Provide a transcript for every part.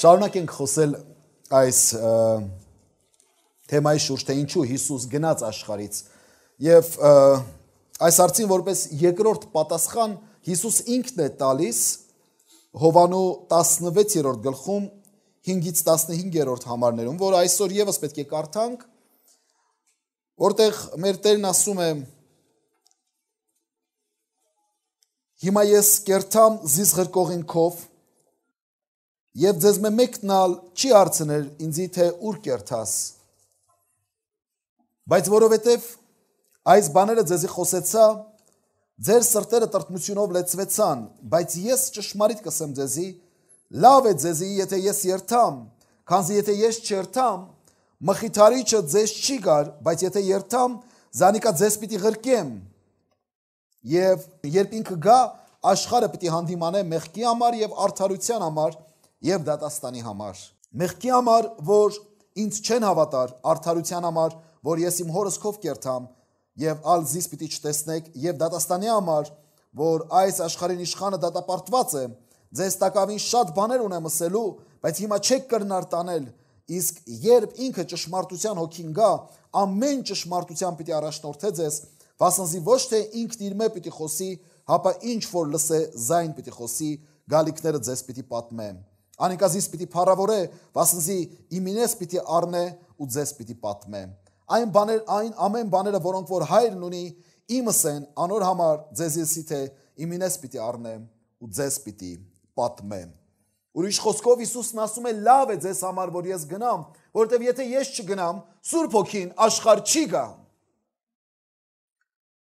Շարունակենք խոսել այս թեմայի շուրջ, թե ինչու Հիսուս գնաց աշխարից։ Եվ այս հարցին որպես երկրորդ պատասխան Հիսուս ինքն է տալիս Հովանու 16-րդ գլխում 5-ից 15-րդ համարներում, որը այսօր եւս պետք է կարդանք, որտեղ մեր Տերն ասում է. Հիմա ես կերտամ զիզ ղրկողինքով Եվ ձեզ մե մեկնալ չի արցներ ինձի թե ուր կերտաս։ Բայց որովհետև այս բաները ձեզի խոսեցա, ձեր սրտերը տրտմությունով լեցվեցան, բայց ես ճշմարիտ կսեմ ձեզի, լավ է ձեզի, եթե ես երթամ, քանզի եթե ես չերթամ, մխիթարիչը ձեզ չի գար, բայց եթե երթամ, զանիկա ձեզ պիտի ղրկեմ։ Եվ երբ ինքը գա, աշխարհը պիտի հանդիմանե մեղքի համար եւ արդարության համար, եւ դատաստանի համար։ Մեղքի համար, որ ինձ չեն հավատար, արդարության համար, որ ես իմ հորս քով կերտամ, եւ ալզիս պիտի չտեսնեք, եւ դատաստանի համար, որ այս աշխարհին իշխանը դատապարտված է, ձեզ տակավին շատ բաներ ունեմ ասելու, բայց հիմա չեք կրնար տանել, իսկ երբ ինքը ճշմարտության հոգին գա, ամեն ճշմարտության պիտի առաջնորդե ձեզ, վասնզի ոչ թե ինքն իր մեջ պիտի խոսի, հապա ինչ որ լսե, զայն պիտի խոսի, գալիքները ձեզ պիտի պատմեմ։ Անիկազիս պիտի փառավորե, վասնզի իմինես պիտի առնե ու ձեզ պիտի պատմե։ Այն բաներ, այն ամեն բաները, որոնք որ հայրն ունի, իմս են անոր համար ձեզիսի թե իմինես պիտի առնե ու ձեզ պիտի պատմե։ Ուրիշ խոսքով Հիսուսն ասում է՝ լավ է ձեզ համար, որ ես գնամ, որովհետև եթե ես չգնամ, Սուրբ Հոգին աշխարհ չի գա։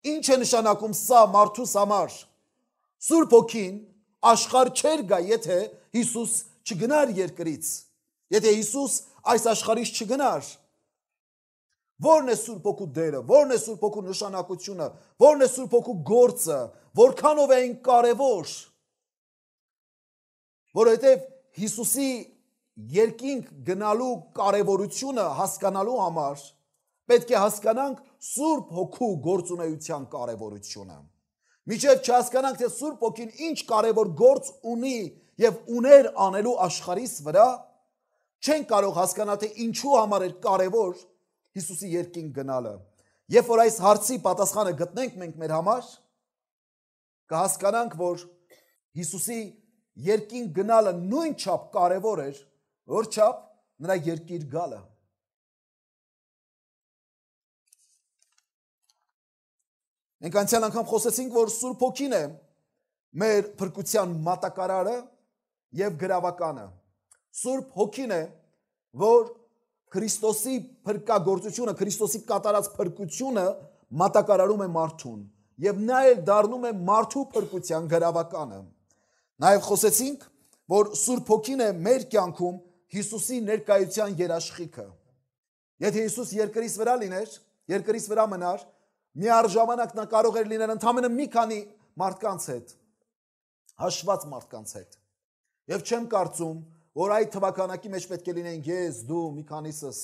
Ինչ է նշանակում սա մարդուս համար։ Սուրբ Հոգին աշխարհ չեր գա, եթե Հիսուս չգնար երկրից։ Եթե Հիսուս այս աշխարհից չգնար, Որն է Սուրբ Հոգու դերը, որն է Սուրբ Հոգու նշանակությունը, որն է Սուրբ Հոգու գործը, որքանով է այն կարևոր։ Որովհետև Հիսուսի երկինք գնալու կարևորությունը հասկանալու համար պետք է հասկանանք Սուրբ Հոգու գործունեության կարևորությունը։ Միջև չհասկանանք, թե Սուրբ Հոգին ինչ կարևոր գործ ունի եւ ուներ անելու աշխարհիս վրա չեն կարող հասկանալ թե ինչու համար է կարևոր Հիսուսի երկին գնալը։ Երբ որ այս հարցի պատասխանը գտնենք մենք մեր համար, կհասկանանք, որ Հիսուսի երկին գնալը նույն չափ կարևոր էր, որ չափ նրա երկիր գալը։ Մենք անցյալ անգամ խոսեցինք, որ Սուրբ Հոգին է մեր փրկության մատակարարը, եւ գրավականը։ Սուրբ Հոգին է, որ Քրիստոսի փրկagorցությունը, Քրիստոսի կատարած փրկությունը մատակարարում է մարդուն եւ նա էլ դառնում է մարդու փրկության գրավականը։ Նաեւ խոսեցինք, որ Սուրբ Հոգին է մեր կյանքում Հիսուսի ներկայության երաշխիքը։ Եթե Հիսուս երկրից վրա լիներ, երկրից վրա մնար, մի արժանանակ նա կարող էր լինել ընդամենը մի քանի մարդկանց հետ, հաշված մարդկանց հետ։ Եվ չեմ կարծում, որ այդ թվականակի մեջ պետք է լինենք ես, դու, մի քանիսս։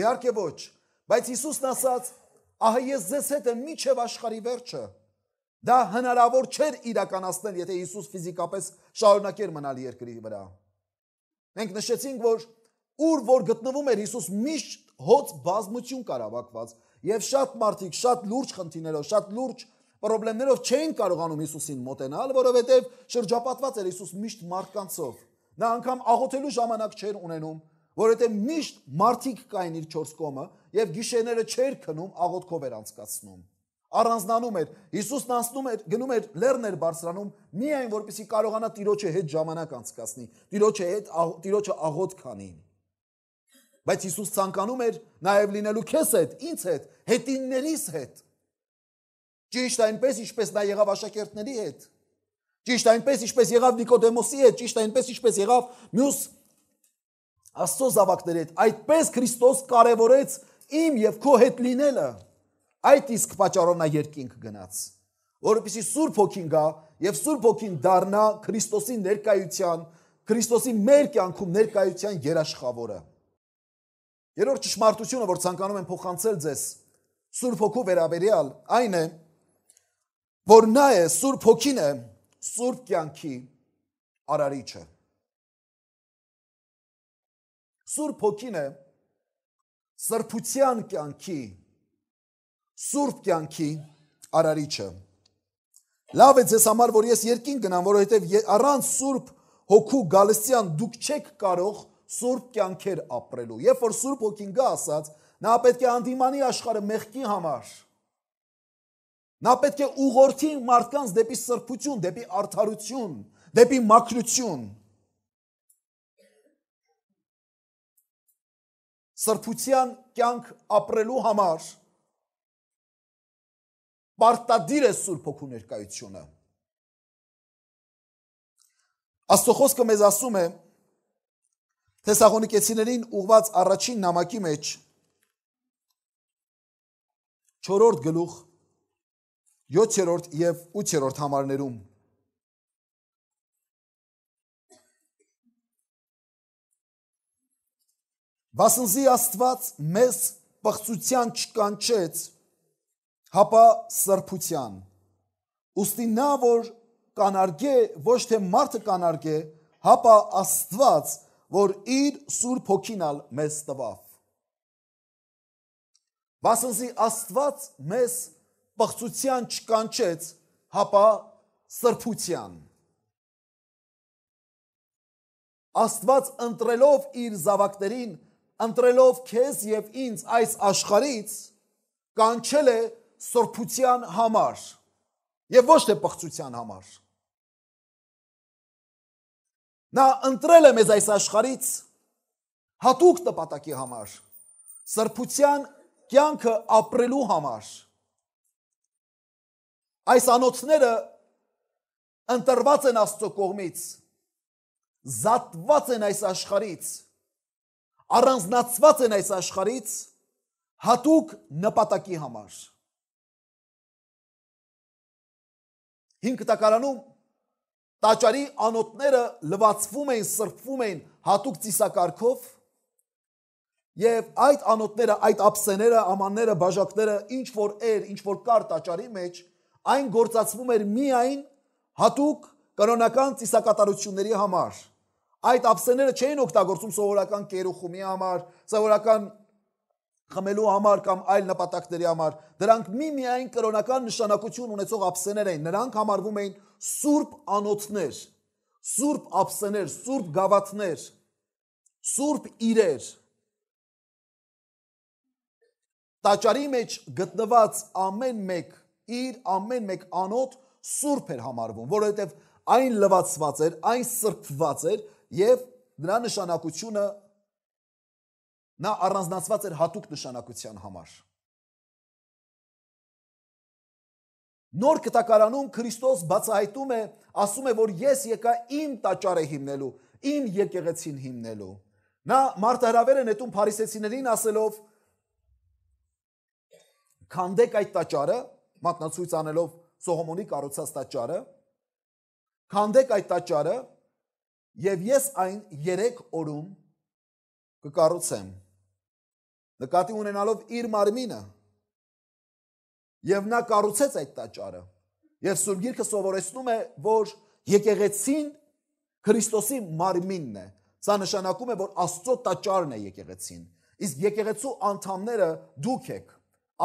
Իհարկե ոչ, բայց Հիսուսն ասաց. «Ահա ես ձեզ հետ եմ միջև աշխարի վերջը»։ Դա հնարավոր չէր իրականացնել, եթե Հիսուս ֆիզիկապես շարունակեր մնալ երկրի վրա։ Մենք նշեցինք, որ ուր որ գտնվում էր Հիսուս միշտ հոց բազմություն կար ավակված, եւ շատ մարդիկ շատ լուրջ խնդիրներով, շատ լուրջ պրոբլեմներով չէին կարողանում Հիսուսին մոտենալ, որովհետև շրջապատված էր Հիսուս միշտ մարդկանցով։ Նա անգամ աղոթելու ժամանակ չէր ունենում, որովհետև միշտ մարդիկ կային իր 4 կողմը եւ գիշերները չէր քնում, աղոթքով էր անցկացնում։ Առանձնանում էր Հիսուսն անցնում էր, գնում էր լեռներ բարձրանում, միայն որպեսի կարողանա Տիրոջի հետ ժամանակ անցկացնի, Տիրոջի հետ Տիրոջը աղոթք անի։ Բայց Հիսուս ցանկանում էր նաև լինելու քեզ հետ, ինձ հետ, հետիններիս հետ։ հետ Ճիշտ այնպես, ինչպես նա եղավ աշակերտների հետ։ Ճիշտ այնպես, ինչպես եղավ Նիկոդեմոսի հետ, ճիշտ այնպես, ինչպես եղավ մյուս Աստծո զավակների հետ։ Այդպես Քրիստոս կարևորեց իմ եւ քո հետ լինելը։ Այդ իսկ պատճառով նա երկինք գնաց, որովհետեւ Սուրբ Հոգին գա եւ Սուրբ Հոգին դառնա Քրիստոսի ներկայության, Քրիստոսի մեր կյանքում ներկայության երաշխավորը։ Երրորդ ճշմարտությունը, որ ցանկանում եմ փոխանցել ձեզ Սուրբ Հոգու վերաբերյալ, այն է, որ որ նա է Սուրբ Հոգին է Սուրբ կյանքի արարիչը։ Սուրբ Հոգին է սրբության կյանքի Սուրբ կյանքի արարիչը։ Լավ է ձեզ համար, որ ես երկին գնամ, որովհետև առանց Սուրբ Հոգու գալստյան դուք չեք կարող Սուրբ կյանքեր ապրելու։ Երբ որ Սուրբ Հոգին գա ասած, նա պետք է անդիմանի աշխարհը մեղքի համար Նա պետք է ուղղորդի մարդկանց դեպի սրբություն, դեպի արդարություն, դեպի մաքրություն։ Սրբության կյանք ապրելու համար պարտադիր է Սուրբ Հոգու ներկայությունը։ Աստծո խոսքը մեզ ասում է Թեսաղոնիկեցիներին ուղված առաջին նամակի մեջ 4-րդ գլուխ 7-րդ եւ 8-րդ համարներում Վասնզի Աստված մեզ բղծության չկանչեց, հապա սրբության։ Ոստի նա որ կանարգե ոչ թե մարդը կանարգե, հապա Աստված, որ իր Սուրբ Հոգինալ մեզ տվավ։ Վասնզի Աստված մեզ պղծության չկանչեց, հապա սրբության։ Աստված ընտրելով իր զավակներին, ընտրելով քեզ եւ ինձ այս աշխարից կանչել է սրբության համար եւ ոչ թե պղծության համար։ Նա ընտրել է մեզ այս աշխարից հատուկ նպատակի համար, սրբության կյանքը ապրելու համար։ Այս անոցները ընտրված են Աստծո կողմից, զատված են այս աշխարից, առանձնացված են այս աշխարից հատուկ նպատակի համար։ Հին կտակարանում տաճարի անոթները լվացվում էին, սրբվում էին հատուկ ծիսակարգով եւ այդ անոթները, այդ ափսեները, ամանները, բաժակները ինչ որ էր, ինչ որ կար տաճարի մեջ այն գործածվում էր միայն հատուկ կանոնական ծիսակատարությունների համար։ Այդ ափսեները չէին օգտագործում սովորական կերուխումի համար, սովորական խմելու համար կամ այլ նպատակների համար։ Դրանք մի միայն կրոնական նշանակություն ունեցող ափսեներ էին։ Նրանք համարվում էին սուրբ անոթներ, սուրբ ափսեներ, սուրբ գավաթներ, սուրբ իրեր։ Տաճարի մեջ գտնված ամեն մեկ իր ամեն մեկ անոթ սուրբ էր համարվում, որովհետև այն լվացված էր, այն սրբված էր եւ նրա նշանակությունը նա առանձնացված էր հատուկ նշանակության համար։ Նոր կտակարանում Քրիստոս բացահայտում է, ասում է, որ ես եկա իմ տաճարը հիմնելու, իմ եկեղեցին հիմնելու։ Նա մարտահրավեր է նետում փարիսեցիներին ասելով. «Քանդեք այդ տաճարը, մատնացույց անելով Սողոմոնի կառուցած տաճարը, քանդեք այդ տաճարը եւ ես այն 3 օրում կկառուցեմ։ Նկատի ունենալով իր մարմինը եւ նա կառուցեց այդ տաճարը։ Եվ Սուրբ Գիրքը սովորեցնում է, որ եկեղեցին Քրիստոսի մարմինն է։ Սա նշանակում է, որ Աստծո տաճարն է եկեղեցին։ Իսկ եկեղեցու անդամները դուք եք,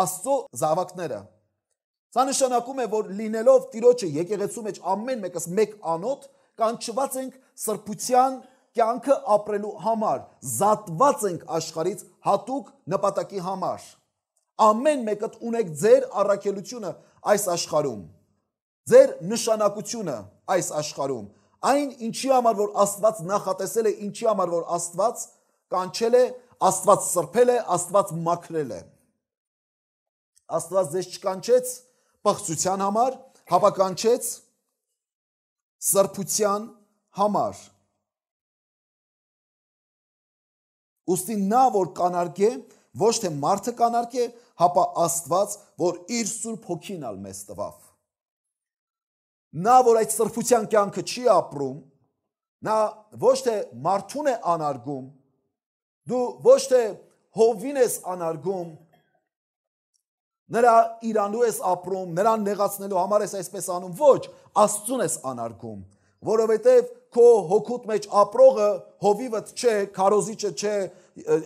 Աստծո զավակները։ Սա նշանակում է, որ լինելով Տիրոջը եկեղեցու մեջ ամեն մեկս մեկ անոթ կանչված ենք սրբության կյանքը ապրելու համար, զատված ենք աշխարից հատուկ նպատակի համար։ Ամեն մեկդ ունեք ձեր առաքելությունը այս աշխարում։ Ձեր նշանակությունը այս աշխարում, այն ինչի համար որ Աստված նախատեսել է, ինչի համար որ Աստված կանչել է, Աստված սրբել է, Աստված մաքրել է։ Աստված ձեզ չկանչեց պղծության համար, հավականչեց սրբության համար։ Ոստի նա որ կանարգե, ոչ թե մարդը կանարգե, հապա Աստված, որ իր Սուրբ Հոգին ալ մեզ տվավ։ Նա որ այդ սրբության կյանքը չի ապրում, նա ոչ թե մարդուն է անարգում, դու ոչ թե հովին ես անարգում, Նրա իրանու ես ապրում, նրան նեղացնելու համար ես այսպես անում, ոչ, Աստծուն ես անարգում, որովհետև քո հոգուտ մեջ ապրողը հովիվդ չէ, քարոզիչը չէ,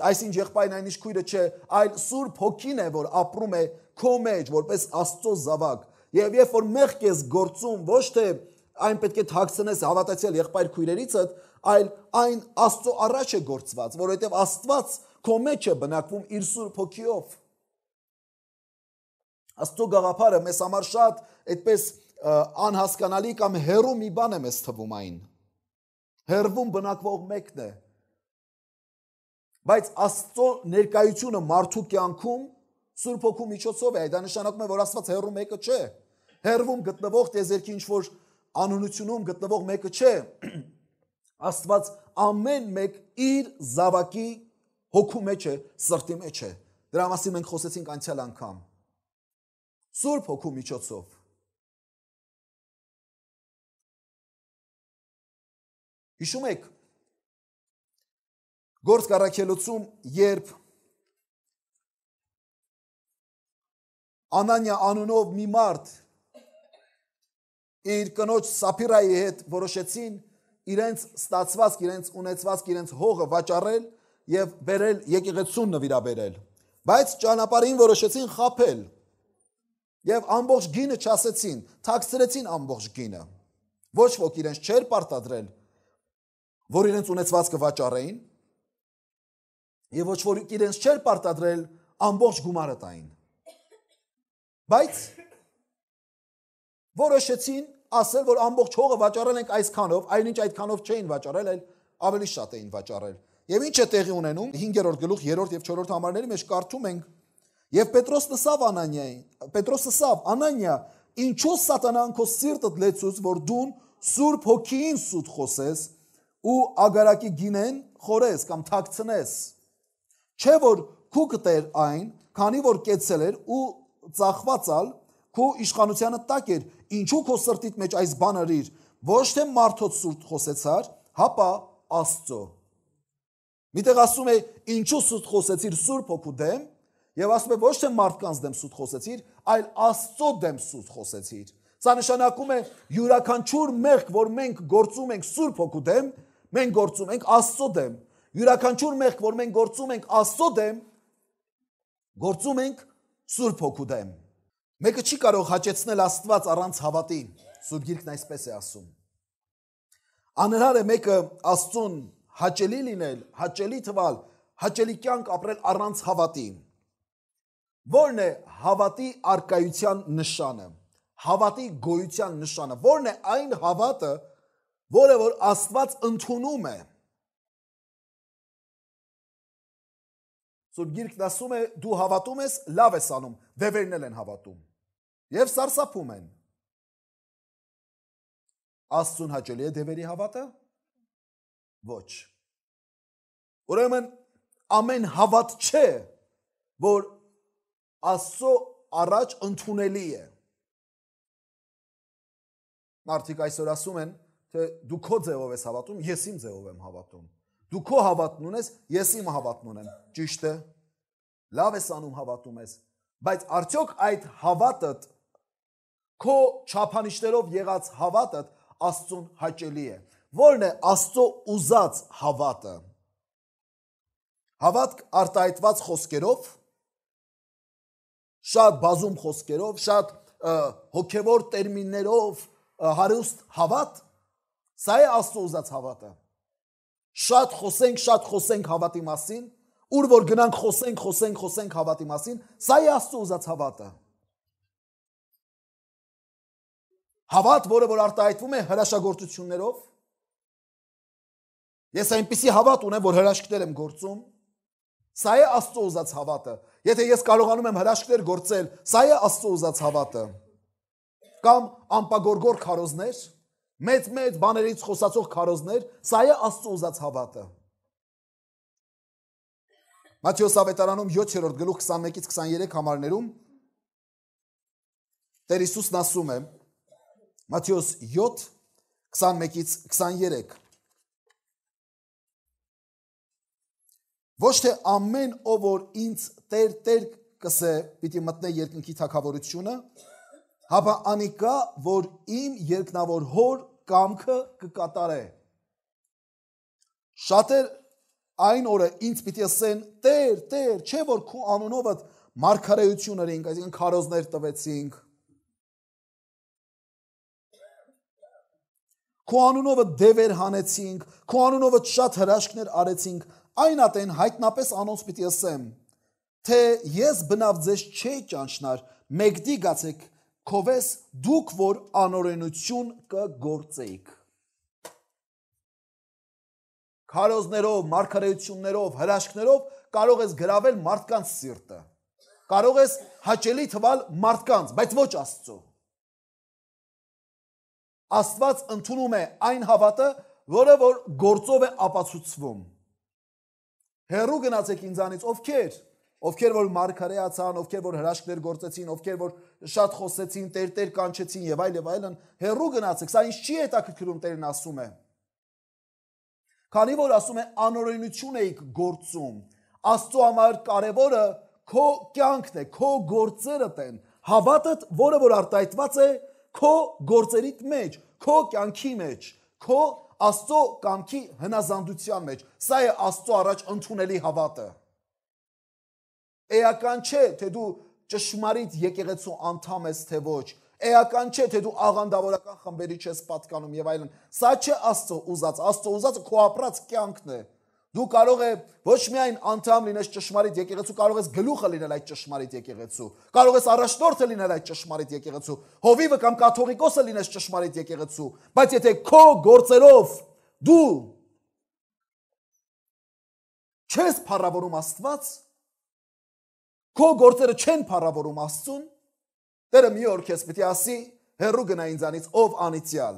այսինչ եղբայրն այնիշ քույրը չէ, այլ Սուրբ Հոգին է, որ ապրում է քո մեջ որպես Աստծո զավակ։ Եվ երբ որ մեղք ես գործում, ոչ թե այն պետք է թաքցնես հավատացյալ եղբայր քույրերիցդ, այլ այն Աստծո առաջ է գործված, որովհետև Աստված քո մեջ է բնակվում իր Սուրբ Հոգիով։ որ Աստծո գաղափարը մեզ համար շատ այդպես անհասկանալի կամ հերո մի բան է մեզ թվում այն։ Հերվում բնակվող մեկն է։ Բայց Աստծո ներկայությունը մարդու կյանքում Սուրբ ոգու միջոցով է, դա նշանակում է, որ Աստված հերո մեկը չէ։ Հերվում գտնվող տեզերքի ինչ որ անունությունում գտնվող մեկը չէ։ Աստված ամեն մեկ իր զավակի հոգու մեջ է, սրտի մեջ է։ Դրա մասին մենք խոսեցինք անցյալ անգամ։ Սուրբ հոգու միջոցով։ Հիշում եք գործկարակելոցում, երբ Անանիա անունով մի մարդ իր կնոջ Սափիրայի հետ որոշեցին իրենց ստացված, իրենց ունեցված, իրենց հողը վաճառել եւ վերել եկեղեցուն նվիրաբերել։ Բայց ճանապարհին որոշեցին խაფել Եվ ամբողջ գինը չասեցին, թաքցրեցին ամբողջ գինը։ Ոչ ոք իրենց չէր պարտադրել, որ իրենց ունեցվածքը վաճառեին, եւ ոչ ոք իրենց չէր պարտադրել ամբողջ գումարը տային։ Բայց որոշեցին ասել, որ ամբողջ հողը վաճառել ենք այսքանով, այնինչ այդքանով չէին վաճառել, այլ ավելի շատ էին վաճառել։ Եվ ինչ է տեղի ունենում 5-րդ գլուխ 3-րդ եւ 4-րդ համարների մեջ կարդում ենք Եվ Պետրոս նսավ Անանիային, Պետրոսը սավ Անանիա, ինչու սատանան քո սիրտդ լեցուց, որ դուն Սուրբ Հոգին սուտ խոսես ու ագարակի գինեն խորես կամ թաքցնես։ Չէ որ քուքդ էր այն, քանի որ կեցել էր ու ծախվածալ քո իշխանությանը տակ էր, ինչու քո սրտիդ մեջ այս բանը ռիր, ոչ թե մարդոց սուրտ խոսեցար, հապա Աստծո։ Միտեղ ասում է, ինչու սուտ խոսեցիր Սուրբ Հոգու դեմ, եւ ասում է ոչ թե մարդկանց դեմ սուտ խոսեցիր, այլ Աստծո դեմ սուտ խոսեցիր։ Սա նշանակում է յուրաքանչյուր մեղք, որ մենք գործում ենք Սուրբ Հոգու դեմ, մենք գործում ենք Աստծո դեմ։ Յուրաքանչյուր մեղք, որ մենք գործում ենք Աստծո դեմ, գործում ենք Սուրբ Հոգու դեմ։ Մեկը չի կարող հաճեցնել Աստված առանց հավատի։ Սուրբ Գիրքն այսպես է ասում։ Անհնար է մեկը Աստծուն հաճելի լինել, հաճելի թվալ, հաճելի կյանք ապրել առանց հավատի։ Ո՞րն է հավատի արկայության նշանը։ Հավատի գոյության նշանը։ Ո՞րն է այն հավատը, որը որ Աստված ընդունում է։ Սուրբ Գիրքն ասում է՝ դու հավատում ես, լավ ես անում, դևերն են հավատում։ Եվ սարսափում են։ Աստծուն հաճելի է դևերի հավատը։ Ոչ։ Ուրեմն ամեն հավատ չէ, որ Աստծո առաջ ընդունելի է։ Մարդիկ այսօր ասում են, թե դու քո ձևով ես հավատում, ես իմ ձևով եմ հավատում։ Դու քո հավատն ունես, ես իմ հավատն ունեմ։ Ճիշտ է։ Լավ ես անում հավատում ես, բայց արդյոք այդ հավատդ քո ճափանիշներով եղած հավատդ Աստծուն հաճելի է։ Որն է Աստծո ուզած հավատը։ Հավատք արտահայտված խոսքերով շատ բազում խոսքերով, շատ հոգևոր տերմիններով հարուստ հավատ, սա է Աստծո ուզած հավատը։ Շատ խոսենք, շատ խոսենք հավատի մասին, ուր որ գնանք խոսենք, խոսենք, խոսենք հավատի մասին, սա է Աստծո ուզած հավատը։ Հավատ, որը որ արտահայտվում է հրաշագործություններով, Ես այնպիսի հավատ ունեմ, որ հրաշքներ եմ գործում։ Սա է Աստծո ուզած հավատը, Եթե ես կարողանում եմ հրաշքներ գործել, սա է Աստծո ուզած հավատը։ Կամ ամպագորգոր քարոզներ, մեծ-մեծ բաներից խոսացող քարոզներ, սա է Աստծո ուզած հավատը։ Մատթեոս ավետարանում 7-րդ գլուխ 21-ից 23 համարներում Տեր Հիսուսն ասում է Մատթեոս 7 21-ից 23 Ոչ թե ամեն ով որ ինձ Տեր Տեր կսե, պիտի մտնե երկնքի թակավորությունը, հապա անիկա, որ իմ երկնավոր հոր կամքը կկատարե։ Շատեր այն օրը ինձ պիտի ասեն Տեր, Տեր, չէ որ քո անունովդ մարգարեություն արենք, այսինքն քարոզներ տվեցինք։ Քո անունովդ դևեր հանեցինք, քո անունովդ շատ հրաշքներ արեցինք, այնատեն հայտնապես անոնց պիտի ասեմ, թե ես բնավ ձեզ չէի ճանչնար, մեկդի գացեք, քովես դուք որ անօրենություն կգործեիք։ Քարոզներով, մարգարեություններով, հրաշքներով կարող ես գրավել մարդկանց սիրտը։ Կարող ես հաճելի թվալ մարդկանց, բայց ոչ Աստծո։ Աստված ընդունում է այն հավատը, որը որ գործով է ապացուցվում։ Հերու գնացեք ինձանից, ովքեր, ովքեր որ մարգարեացան, ովքեր որ հրաշքներ գործեցին, ովքեր որ շատ խոսեցին, տերտեր կանչեցին եւ այլ եւ այլն, հերու գնացեք, սա ինչ չի հետաքրքրում Տերն ասում է։ Քանի որ ասում է անօրենություն էիք գործում, Աստծո համար կարևորը քո կյանքն է, քո գործերդ են, հավատդ, որը որ արտահայտված է քո գործերիդ մեջ, քո կյանքի մեջ, քո Աստծո կամքի հնազանդության մեջ։ Սա է Աստծո առաջ ընդունելի հավատը։ Էական չէ, թե դու ճշմարիտ եկեղեցու անդամ ես, թե ոչ։ Էական չէ, թե դու աղանդավորական խմբերի չես պատկանում եւ այլն։ Սա չէ Աստծո ուզած, Աստծո ուզածը քո ապրած կյանքն է։ կյանք Դու կարող ես ոչ միայն անդամ լինես ճշմարիտ եկեղեցու, կարող ես գլուխը լինել այդ ճշմարիտ եկեղեցու։ Կարող ես առաջնորդը լինել այդ ճշմարիտ եկեղեցու։ Հովիվը կամ կաթողիկոսը լինես ճշմարիտ եկեղեցու, բայց եթե քո գործերով դու չես փառավորում Աստված, քո գործերը չեն փառավորում Աստծուն, Տերը մի օր քեզ պիտի ասի՝ հերու գնա ինձանից, ով անիցյալ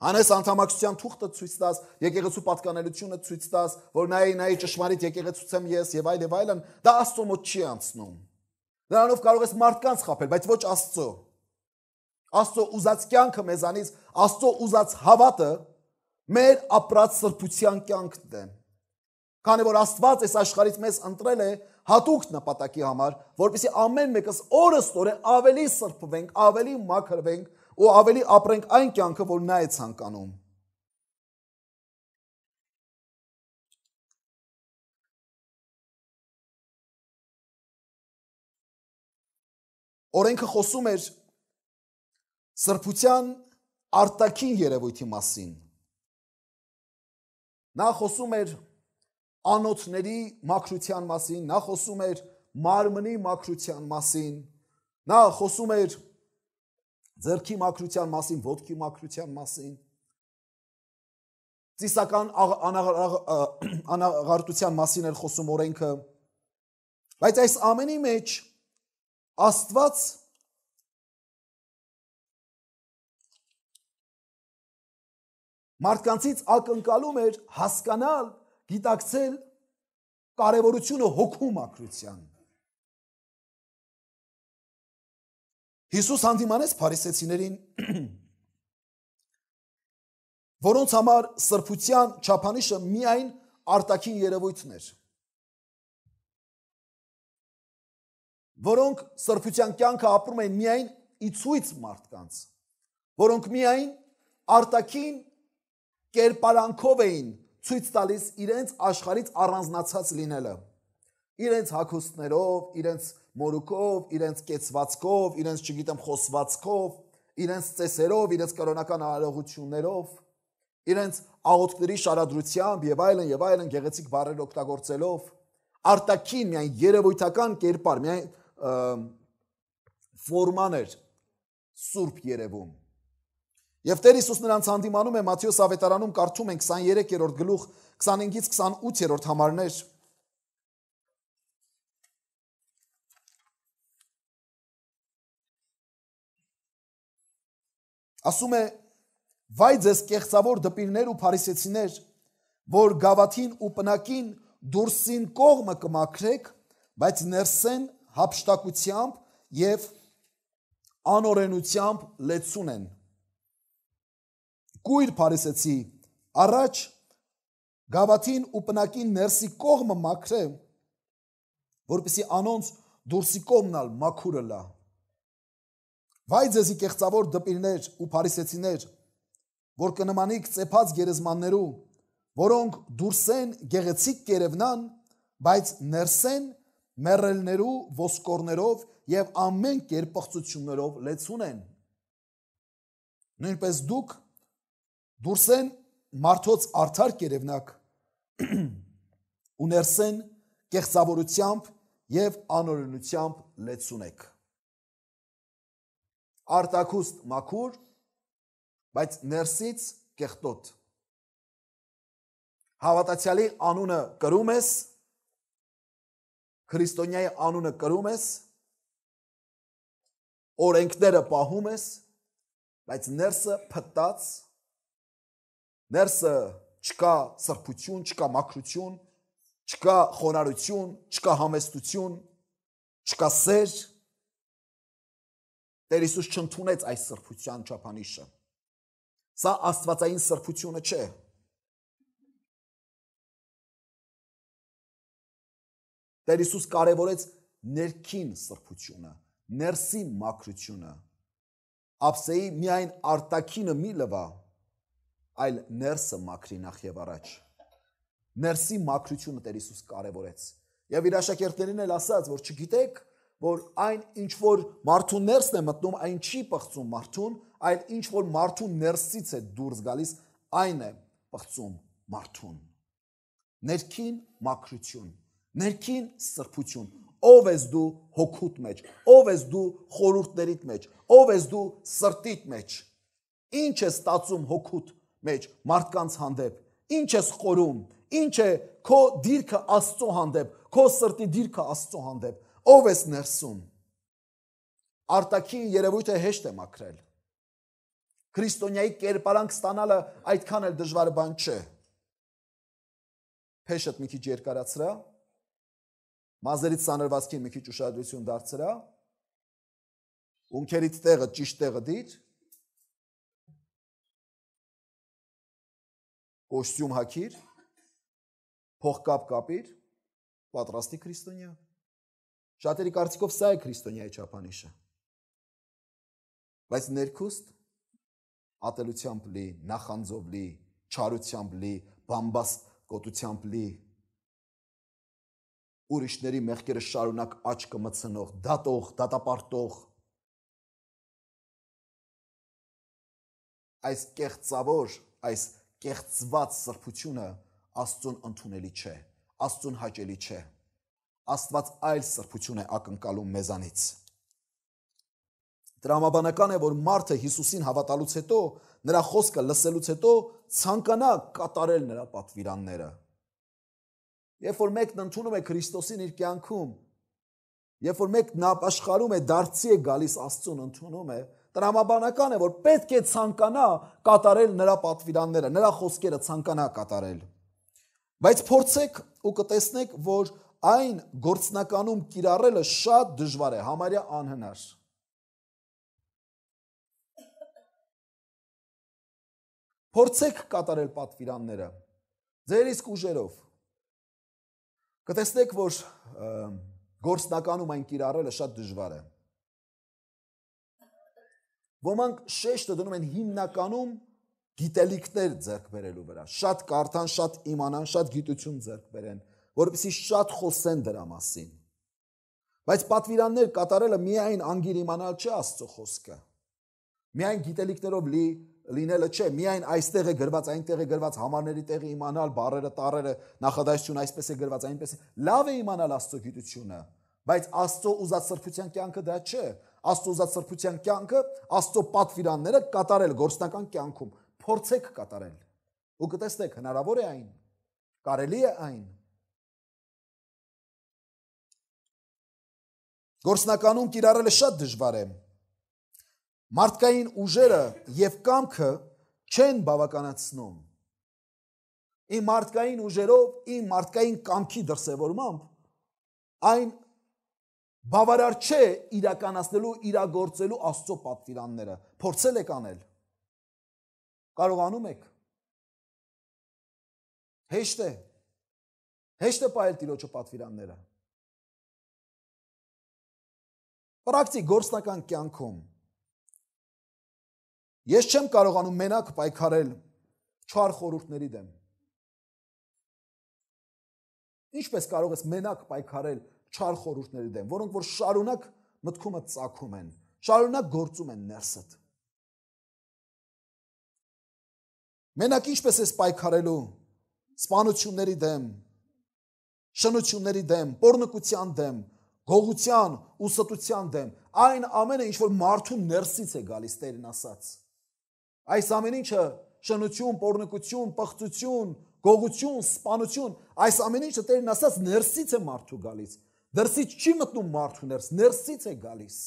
Հանես անդամակցության թուղթը ցույց տաս, եկեղեցու պատկանելությունը ցույց տաս, որ նայի նայի ճշմարիտ եկեղեցուց եմ ես եւ այլ եւ այլն, դա Աստծո մոտ չի անցնում։ Դրանով կարող ես մարդկանց խփել, բայց ոչ Աստծո։ Աստծո ուզած կյանքը մեզանից, Աստծո ուզած հավատը մեր ապրած սրբության կյանքն է։ Քանի որ Աստված այս աշխարհից մեզ ընտրել է հատուկ նպատակի համար, որովհետեւ ամեն մեկս օրը ստորեն ավելի սրբվենք, ավելի մաքրվենք, ու ավելի ապրենք այն կյանքը, որ նա է ցանկանում։ Օրենքը խոսում էր սրբության արտաքին երևույթի մասին։ Նա խոսում էր անոթների մաքրության մասին, նա խոսում էր մարմնի մաքրության մասին, նա խոսում էր Ձերքի մաքրության մասին, ոտքի մաքրության մասին, ծիսական անաղարտության մասին էլ խոսում օրենքը։ Բայց այս ամենի մեջ Աստված մարդկանցից ակնկալում էր հասկանալ, գիտակցել կարևորությունը հոգու մաքրության։ Հիսուս հանդիմանեց փարիսեցիներին, որոնց համար սրբության չափանիշը միայն արտաքին երևույթն էր։ Որոնք սրբության կյանքը ապրում էին միայն իցույց մարդկանց, որոնք միայն արտաքին կերպարանքով էին ցույց տալիս իրենց աշխարից առանձնացած լինելը։ Իրենց հագուստներով, իրենց մորուկով, իրենց կեցվածքով, իրենց չգիտեմ խոսվածքով, իրենց ծեսերով, իրենց կրոնական արարողություններով, իրենց աղոթքների շարադրությամբ եւ այլն եւ այլն գեղեցիկ բառեր օգտագործելով արտաքին միայն երևույթական կերպար, միայն ֆորմաներ սուրբ երևում Եվ Տեր Հիսուս նրանց հանդիմանում է Մատթեոս ավետարանում կարդում են 23-րդ գլուխ 25-ից 28-րդ համարներ Ասում է. Վայ ձեզ կեղծավոր դպիրներ ու փարիսեցիներ, որ գավաթին ու պնակին դուրսին կողմը կմաքրեք, բայց ներսեն հապշտակությամբ եւ անօրենությամբ լեցուն են։ Կույր փարիսեցի, առաջ գավաթին ու պնակին ներսի կողմը մաքրե, որպեսի անոնց դուրսի կողմնալ մաքուրը լա։ Վայ ձեզի կեղծավոր դպիրներ ու փարիսեցիներ, որ կնմանիք ծեփած գերեզմաններու, որոնք դուրսեն գեղեցիկ կերևնան, բայց ներսեն մեռելներու ոսկորներով եւ ամեն կերպղծություններով լեցուն են։ Նույնպես դուք դուրսեն մարդոց արդար կերևնակ ու ներսեն կեղծավորությամբ եւ անօրենությամբ լեցուն եք արտակուստ մաքուր, բայց ներսից կեղտոտ։ Հավատացյալի անունը կրում ես, քրիստոնյայի անունը կրում ես, օրենքները պահում ես, բայց ներսը փտած, ներսը չկա սրբություն, չկա մաքրություն, չկա խոնարհություն, չկա համեստություն, չկա սեր, Տեր Հիսուս չընդունեց այս սրբության չափանիշը։ Սա աստվածային սրբությունը չէ։ Տեր Հիսուս կարևորեց ներքին սրբությունը, ներսի մաքրությունը։ Աբսեի միայն արտակինը մի լվա, այլ ներսը մաքրի նախ եւ առաջ։ Ներսի մաքրությունը Տեր Հիսուս կարևորեց։ Եվ իր աշակերտներին էլ ասաց, որ չգիտեք, որ այն ինչ որ մարդու ներսն է մտնում, այն չի պղծում մարդուն, այլ ինչ որ մարդու ներսից է դուրս գալիս, այն է պղծում մարդուն։ Ներքին մաքրություն, ներքին սրբություն։ Ո՞վ ես դու հոգուտ մեջ, ո՞վ ես դու խորուրդներիդ մեջ, ո՞վ ես դու սրտիդ մեջ։ Ինչ է ստացում հոգուտ մեջ մարդկանց հանդեպ։ Ինչ ես խորում, ինչ է քո դիրքը Աստծո հանդեպ, քո սրտի դիրքը Աստծո հանդեպ ով ես ներսում։ Արտաքին երևույթը հեշտ է մաքրել։ Քրիստոնյայի կերպարանք ստանալը այդքան էլ դժվար բան չէ։ Փեշդ մի քիչ երկարացրա։ Մազերից սանրվածքին մի քիչ ուշադրություն դարձրա։ Ունքերից տեղը ճիշտ տեղը դիր։ Կոստյում հագիր։ Փողկապ կապիր։ Պատրաստի քրիստոնյա։ կապ Շատերի կարծիքով սա է քրիստոնյայի չափանիշը։ Բայց ներքուստ ատելությամբ լի, նախանձով լի, չարությամբ լի, բամբաս կոտությամբ լի ուրիշների մեղքերը շարունակ աչքը մցնող, դատող, դատապարտող այս կեղծավոր, այս կեղծված սրբությունը աստծուն ընդունելի չէ, աստծուն հաճելի չէ։ Աստված այլ սրբություն է ակնկալում մեզանից։ Դրամաբանական է, որ մարդը Հիսուսին հավատալուց հետո, նրա խոսքը լսելուց հետո ցանկանա կատարել նրա պատվիրանները։ Երբ որ մեկն ընդունում է Քրիստոսին իր կյանքում, երբ որ մեկն ապաշխարում է, դարձի է գալիս Աստծուն ընդունում է, դրամաբանական է, որ պետք է ցանկանա կատարել նրա պատվիրանները, նրա խոսքերը ցանկանա կատարել։ Բայց փորձեք ու կտեսնեք, որ այն գործնականում կիրառելը շատ դժվար է, համարյա անհնար։ Փորձեք կատարել պատվիրանները ձեր իսկ ուժերով։ Կտեսնեք, որ գործնականում այն կիրառելը շատ դժվար է։ Ոմանք շեշտը դնում են հիմնականում գիտելիքներ ձեռք բերելու վրա։ Շատ կարդան, շատ իմանան, շատ գիտություն ձեռք բերեն, որովհետեւ շատ խոսեն դրա մասին։ Բայց պատվիրաններ կատարելը միայն անգիր իմանալ չէ Աստծո խոսքը։ Միայն գիտելիքներով լի լինելը չէ, միայն այստեղ է գրված, այնտեղ է գրված համարների տեղը իմանալ, բարերը, տարերը, նախադասություն այսպես է գրված, այնպես է։ Լավ է իմանալ Աստծո գիտությունը, բայց Աստծո ուզած սրբության կյանքը դա չէ։ Աստծո ուզած սրբության կյանքը, Աստծո պատվիրանները կատարել գործնական կյանքում, փորձեք կատարել։ Ու կտեսնեք հնարավոր է այն, կարելի է այն Գործնականում կիրառելը շատ դժվար է։ Մարդկային ուժերը եւ կամքը չեն բավականացնում։ Իմ մարդկային ուժերով, իմ մարդկային կամքի դրսևորմամբ այն բավարար չէ իրականացնելու, իրագործելու Աստծո պատվիրանները։ Փորձել եք անել։ Կարողանում եք։ Հեշտ է։ Հեշտ է ողել Տիրոջը պատվիրանները պրակտիկ գործնական կյանքում ես չեմ կարողանում մենակ պայքարել չար խորհուրդների դեմ։ Ինչպես կարող ես մենակ պայքարել չար խորհուրդների դեմ, որոնք որ շարունակ մտքումը ծակում են, շարունակ գործում են ներսդ։ Մենակ ինչպես ես պայքարելու սպանությունների դեմ, շնությունների դեմ, pornokutyan դեմ, գողության ու ստության դեմ, այն ամենը ինչ որ մարդու ներսից է գալիս Տերն ասած։ Այս ամեն ինչը շնություն, pornokություն, պղծություն, գողություն, սպանություն, այս ամեն ինչը Տերն ասած ներսից է մարդու գալիս։ Դրսից չի մտնում մարդու ներս, ներսից է գալիս։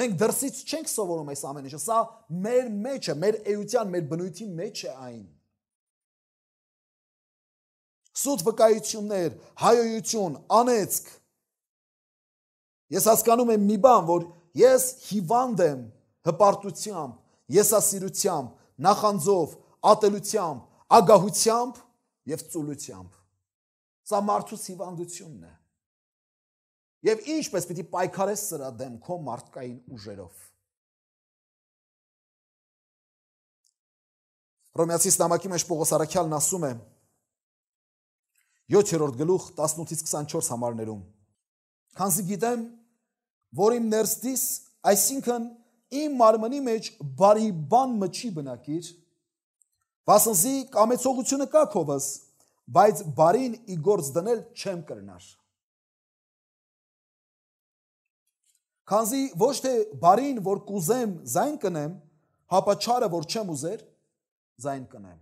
Մենք դրսից չենք սովորում այս ամեն ինչը, սա մեր մեջ է, մեր էության, մեր բնույթի մեջ է այն։ մեջ սուտ վկայություններ, հայոյություն, անեծք։ Ես հասկանում եմ մի բան, որ ես հիվանդ եմ հպարտությամբ, եսասիրությամբ, նախանձով, ատելությամբ, ագահությամբ եւ ծուլությամբ։ Սա մարդու հիվանդությունն է։ Եվ ինչպես պիտի պայքարես սրա դեմ քո մարդկային ուժերով։ Ռոմեացի նամակի մեջ Պողոս Արաքյալն ասում է. 7-րդ գլուխ 18-ից 24 համարներում։ Քանզի գիտեմ, որ իմ ներստիս, այսինքն իմ մարմնի մեջ բարի բան մչի բնակիր, վասնզի կամեցողությունը կա քովս, բայց բարին ի գործ դնել չեմ կրնար։ Քանզի ոչ թե բարին, որ կուզեմ, զայն կնեմ, հապա չարը, որ չեմ ուզեր, զայն կնեմ։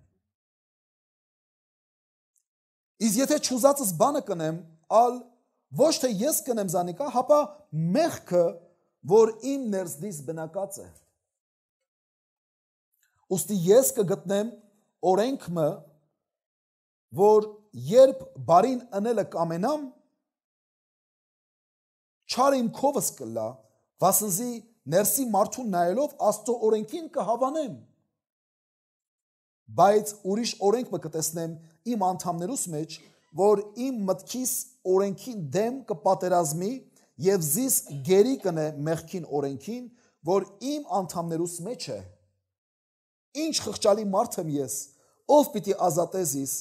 Իսկ եթե ճուզածս բանը կնեմ, ալ ոչ թե ես կնեմ զանիկա, հապա մեղքը, որ իմ ներսդից բնակած է։ Ոստի ես կգտնեմ օրենքը, որ երբ բարին անելը կամենամ, չար իմ կովս կլա, վասնզի ներսի մարդուն նայելով աստծո օրենքին կհավանեմ։ կա բայց ուրիշ օրենք մը կտեսնեմ իմ անդամներուս մեջ, որ իմ մտքիս օրենքին դեմ կպատերազմի եւ զիս գերի կնե մեղքին օրենքին, որ իմ անդամներուս մեջ է։ Ինչ խղճալի մարդ եմ ես, ով պիտի ազատեզիս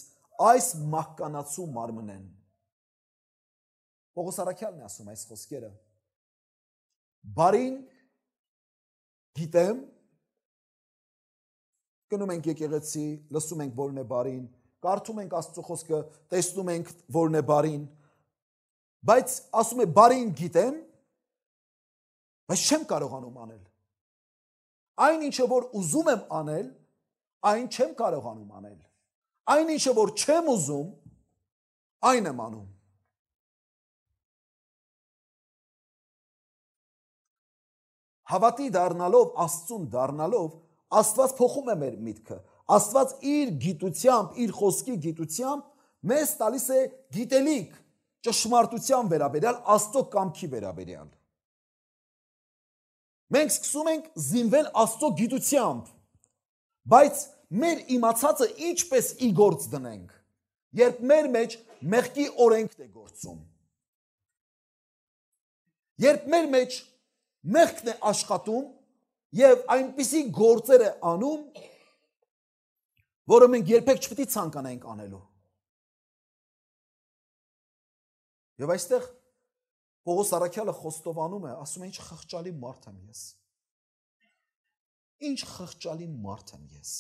այս մահկանացու մարմնեն։ Պողոս Արաքյալն է ասում այս խոսքերը։ Բարին գիտեմ, գնում ենք եկեղեցի, լսում ենք որն է բարին, կարդում ենք Աստծո խոսքը, տեսնում ենք որն է բարին, բայց ասում է բարին գիտեմ, բայց չեմ կարողանում անել։ Այն ինչը որ ուզում եմ անել, այն չեմ կարողանում անել։ Այն ինչը որ չեմ ուզում, այն եմ անում։ Հավատի դառնալով, Աստծուն դառնալով Աստված փոխում է մեր միտքը։ Աստված իր գիտությամբ, իր խոսքի գիտությամբ մեզ տալիս է գիտելիք ճշմարտության վերաբերյալ, Աստծո կամքի վերաբերյալ։ Մենք սկսում ենք զինվել Աստծո գիտությամբ, բայց մեր իմացածը ինչպես ի գործ դնենք, երբ մեր մեջ մեղքի օրենքն է գործում։ Երբ մեր մեջ մեղքն է աշխատում, եւ այնպիսի գործեր է անում, որը մենք երբեք չպիտի ցանկանայինք անելու։ Եվ այստեղ Պողոս Արաքյալը խոստովանում է, ասում է, ինչ խղճալի մարդ եմ ես։ Ինչ խղճալի մարդ եմ ես։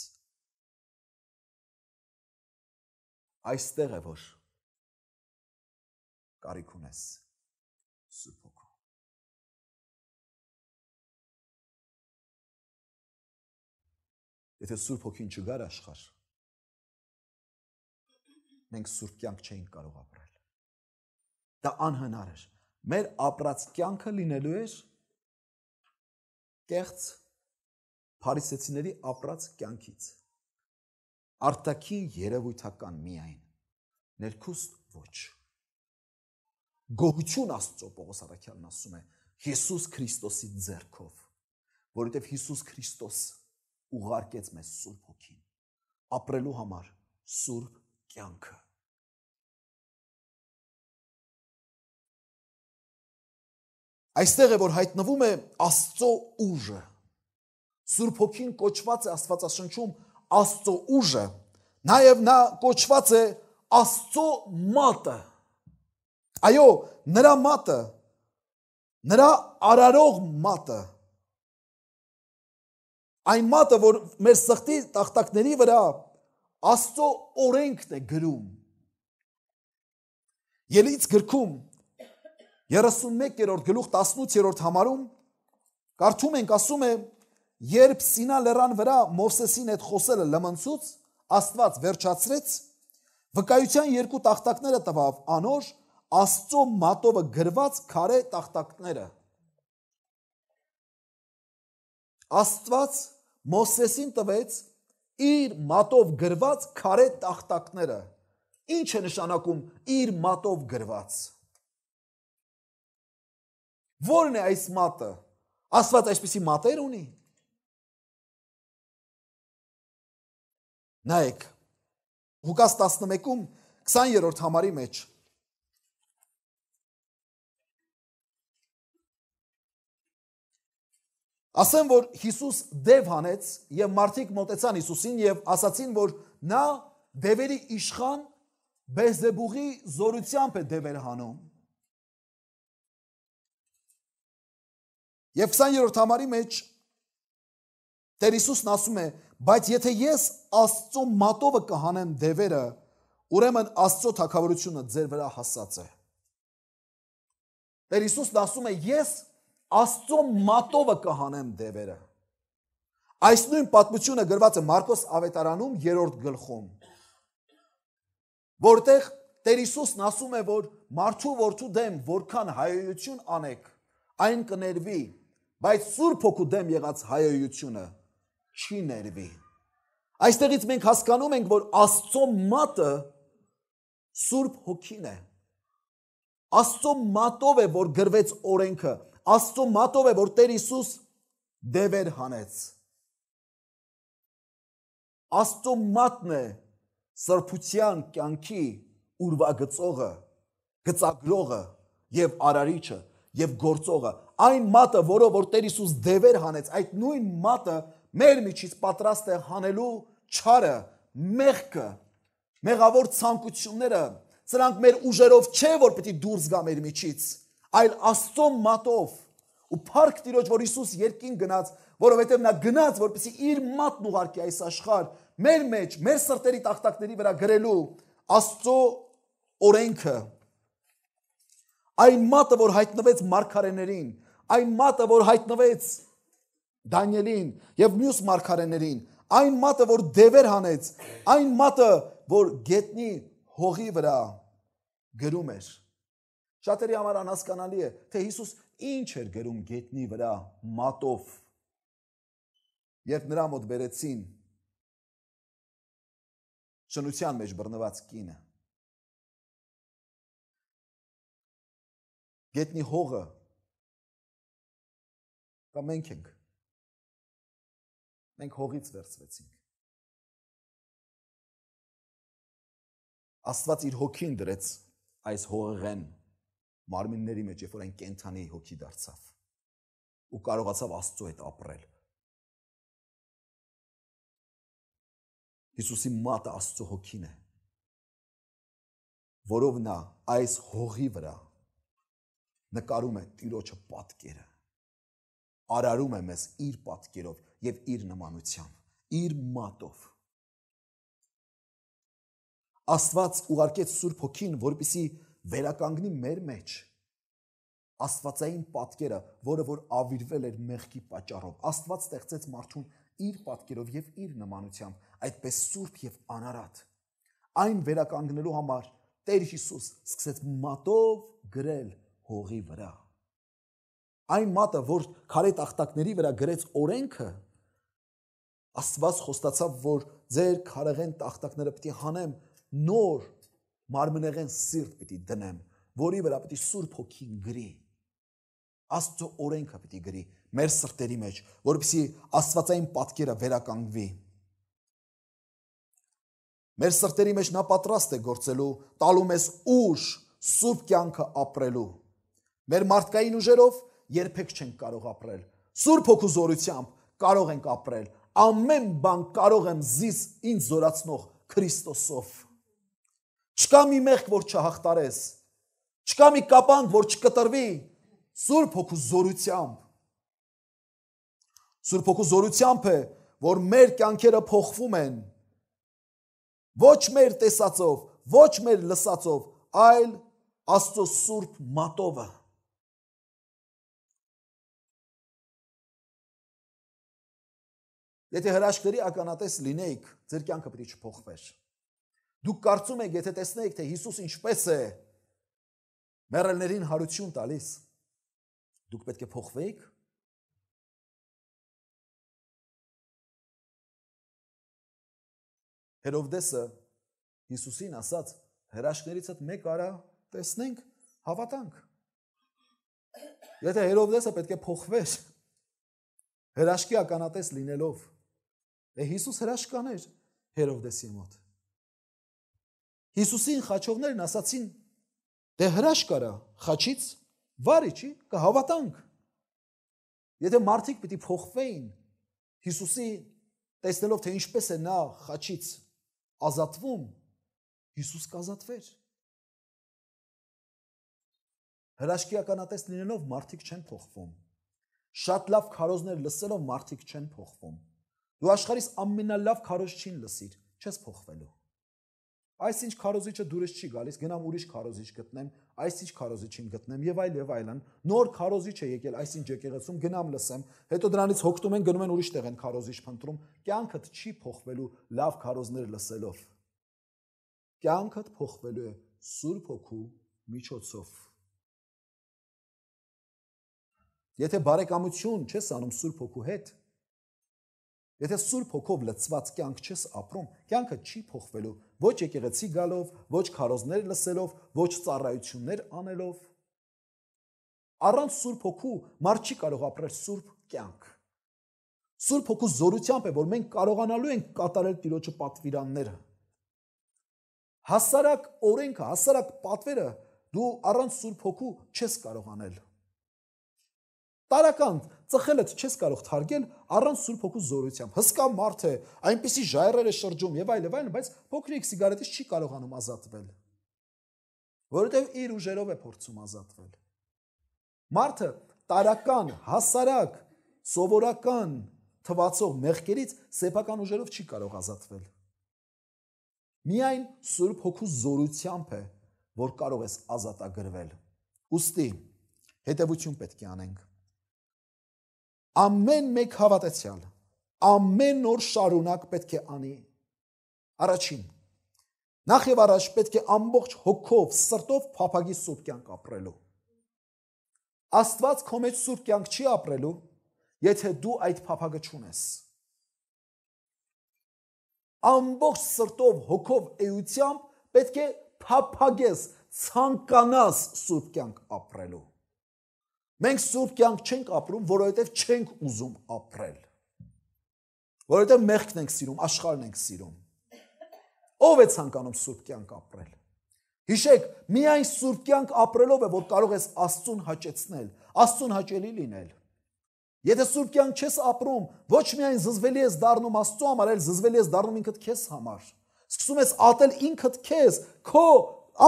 Այստեղ է որ կարիք ունես Սուրբ Եթե Սուրբ Հոգին չգար աշխարհ, մենք Սուրբ կյանք չէինք կարող ապրել։ Դա անհնար էր։ Մեր ապրած կյանքը լինելու էր կեղծ փարիսեցիների ապրած կյանքից։ Արտաքին երևույթական միայն, ներքուս ոչ։ Գողություն Աստծո Պողոս Արաքյանն ասում է Հիսուս Քրիստոսի ձեռքով, որովհետև Հիսուս Քրիստոսը ուղարկեց մեզ Սուրբ Հոգին ապրելու համար Սուրբ կյանքը։ Այստեղ է որ հայտնվում է Աստծո ուժը։ Սուրբ Հոգին կոչված է Աստվածաշնչում Աստծո ուժը, նաև նա կոչված է Աստծո մատը։ Այո, նրա մատը, նրա արարող մատը, այն մատը, որ մեր սխտի տախտակների վրա Աստծո օրենքն է գրում։ Ելից գրքում 31-րդ գլուխ 18-րդ համարում կարդում ենք ասում է երբ Սինա լեռան վրա Մովսեսին այդ խոսելը լմնցուց Աստված վերջացրեց վկայության երկու տախտակները տվավ անոր Աստծո մատովը գրված քարե տախտակները Աստված Մոսեսին տվեց իր մատով գրված քարե տախտակները։ Ինչ է նշանակում իր մատով գրված։ Որն է այս մատը։ Աստված այսպիսի մատեր ունի։ Նայեք։ Ղուկաս 11-ում 20-րդ համարի մեջ Ասեմ, որ Հիսուս դև հանեց եւ մարդիկ մտեցան Հիսուսին եւ ասացին, որ նա դևերի իշխան Բեզեբուղի զորությամբ է դևեր հանում։ Եվ 20-րդ համարի մեջ Տեր Հիսուսն ասում է. «Բայց եթե ես Աստծո մատովը կհանեմ դևերը, ուրեմն Աստծո թակավորությունը ձեր վրա հասած է»։ Տեր Հիսուսն ասում է. «Ես Աստծո մատովը կհանեմ դևերը։ Այս նույն պատմությունը գրված է Մարկոս ավետարանում 3-րդ գլխում, որտեղ Տեր Հիսուսն ասում է, որ մարդու որդու դեմ որքան հայոյություն անեք, այն կներվի, բայց Սուրբ Հոգու դեմ եղած հայոյությունը չի ներվի։ Այստեղից մենք հասկանում ենք, որ Աստծո մատը Սուրբ Հոգին է։ Աստծո մատով է, որ գրվեց օրենքը, Աստծո մատով է, որ Տեր Հիսուս դևեր հանեց։ Աստծո մատն է սրբության կյանքի ուրվագծողը, գծագրողը եւ արարիչը եւ գործողը։ Այն մատը, որով որ Տեր Հիսուս դևեր հանեց, այդ նույն մատը մեր միջից պատրաստ է հանելու չարը, մեղքը, մեղավոր ցանկությունները, սրանք մեր ուժերով չէ, որ պիտի դուրս գա մեր միջից, այլ Աստծո մատով ու փառք Տիրոջ, որ Հիսուս երկին գնաց, որովհետև նա գնաց, որպեսզի իր մատն ուղարկի այս աշխարհ, մեր մեջ, մեր սրտերի տախտակների վրա գրելու Աստծո օրենքը։ Այն մատը, որ հայտնվեց մարգարեներին, այն մատը, որ հայտնվեց Դանիելին եւ մյուս մարգարեներին, այն մատը, որ դևեր հանեց, այն մատը, որ գետնի հողի վրա գրում էր։ Շատերի համար անհասկանալի է, թե Հիսուս ինչ էր գրում գետնի վրա մատով։ Երբ նրա մոտ բերեցին շնության մեջ բռնված կինը, գետնի հողը կամ մենք ենք մենք հողից վերցվեցինք աստված իր հոգին դրեց այս հողեն մարմինների մեջ, երբ որ այն կենթանի հոգի դարձավ ու կարողացավ Աստծո հետ ապրել։ Հիսուսի մատը Աստծո հոգին է, որով նա այս հողի վրա նկարում է Տիրոջը պատկերը։ Արարում է մեզ իր պատկերով եւ իր նմանությամբ, իր մատով։ Աստված ուղարկեց Սուրբ Հոգին, որպիսի վերականգնի մեր մեջ աստվածային պատկերը, որը որ ավիրվել էր մեղքի պատճառով։ Աստված ստեղծեց մարդուն իր պատկերով եւ իր նմանությամբ, այդպես սուրբ եւ անարատ։ Այն վերականգնելու համար Տեր Հիսուս սկսեց մատով գրել հողի վրա։ Այն մատը, որ քարե տախտակների վրա գրեց օրենքը, Աստված խոստացավ, որ ձեր քարեղեն տախտակները պիտի հանեմ նոր մարմնեղեն սիրտ պիտի դնեմ, որի վրա պիտի Սուրբ Հոգին գրի։ Աստծո օրենքը պիտի գրի մեր սրտերի մեջ, որովհետեւ Աստվածային պատկերը վերականգնվի։ Մեր սրտերի մեջ նա պատրաստ է գործելու, տալու մեզ ուժ Սուրբ կյանքը ապրելու։ Մեր մարդկային ուժերով երբեք չենք կարող ապրել։ Սուրբ Հոգու զորությամբ կարող ենք ապրել։ Ամեն բան կարող եմ զիս ինձ զորացնող Քրիստոսով։ Չկա մի մեղք, որ չհաղթարես։ Չկա մի կապանդ, որ չկտրվի Սուրբ Հոգու զորությամբ։ Սուրբ Հոգու զորությամբ է, որ մեր կյանքերը փոխվում են։ Ոչ մեր տեսածով, ոչ մեր լսածով, այլ Աստծո Սուրբ մատովը։ Եթե հրաշքների ականատես լինեիք, ձեր կյանքը պիտի չփոխվեր։ չփ Դուք կարծում եք, եթե տեսնեիք, թե Հիսուս ինչպես է մեռելներին հարություն տալիս, դուք պետք է փոխվեիք Հերովդեսը Հիսուսին ասաց. հրաշքներից հետ մեկ արա, տեսնենք, հավատանք։ Եթե Հերովդեսը պետք է փոխվեր հրաշքի ականատես լինելով, է դե Հիսուս հրաշքան էր Հերովդեսի մոտ։ Հիսուսին խաչողներն ասացին. «Դե հրաշք արա, խաչից վարի, չի, կհավատանք»։ Եթե մարդիկ պիտի փոխվեին Հիսուսի տեսնելով թե ինչպես է նա խաչից ազատվում, Հիսուս կազատվեր։ Հրաշքի ականատես լինելով մարդիկ չեն փոխվում։ Շատ լավ քարոզներ լսելով մարդիկ չեն փոխվում։ Դու աշխարհիս ամենալավ քարոզչին լսիր, չես փոխվելու այսինչ քարոզիչը դուրս չի գալիս, գնամ ուրիշ քարոզիչ գտնեմ, այսինչ քարոզիչին գտնեմ եւ այլ եւ այլն։ Նոր քարոզիչ է եկել, այսինչ եկեղեցում գնամ լսեմ, հետո դրանից հոգտում են գնում են ուրիշ տեղ են քարոզիչ փնտրում։ Կյանքդ չի փոխվելու լավ քարոզներ լսելով։ Կյանքդ փոխվելու է Սուրբ Հոգու միջոցով։ Եթե բարեկամություն չես անում Սուրբ Հոգու հետ, Եթե Սուրբ Հոգով լցված կյանք չես ապրում, կյանքը չի փոխվելու ոչ եկեղեցի գալով, ոչ քարոզներ լսելով, ոչ ծառայություններ անելով։ Առանց Սուրբ Հոգու մարդ չի կարող ապրել Սուրբ կյանք։ Սուրբ Հոգու զորությամբ է, որ մենք կարողանալու ենք կատարել Տիրոջը պատվիրանները։ Հասարակ օրենքը, հասարակ պատվերը դու առանց Սուրբ Հոգու չես կարող անել։ Տարական ծխելդ չես կարող թարգել առանց Սուրբ Հոգու զորությամբ։ Հսկա մարդ է, այնպիսի ժայռեր է շրջում եւ այլ եւ այլն, բայց փոքրիկ սիգարետից չի կարողանում ազատվել։ Որովհետեւ իր ուժերով է փորձում ազատվել։ Մարդը տարական, հասարակ, սովորական թվացող մեղքերից սեփական ուժերով չի կարող ազատվել։ Միայն Սուրբ Հոգու զորությամբ է, որ կարող ես ազատագրվել։ Ոստի հետևություն պետք է անենք ամեն մեկ հավատացյալ ամեն օր շարունակ պետք է անի։ Առաջին նախ եւ առաջ պետք է ամբողջ հոգով, սրտով փափագի սուրբ կյանք ապրելու։ Աստված քո մեջ սուրբ կյանք չի ապրելու, եթե դու այդ փափագը չունես։ Ամբողջ սրտով, հոգով, էությամբ պետք է փափագես, ցանկանաս սուրբ կյանք ապրելու։ Մենք սուրբ կյանք չենք ապրում, որովհետև չենք ուզում ապրել։ Որովհետև մեղքն ենք սիրում, աշխարհն ենք սիրում։ Ո՞վ է ցանկանում սուրբ կյանք ապրել։ Հիշեք, միայն սուրբ կյանք ապրելով է, որ կարող ես Աստծուն հաճեցնել, Աստծուն հաճելի լինել։ Եթե սուրբ կյանք չես ապրում, ոչ միայն զզվելի ես դառնում Աստծո համար, այլ զզվելի ես դառնում ինքդ քեզ համար։ Սկսում ես ատել ինքդ քեզ, քո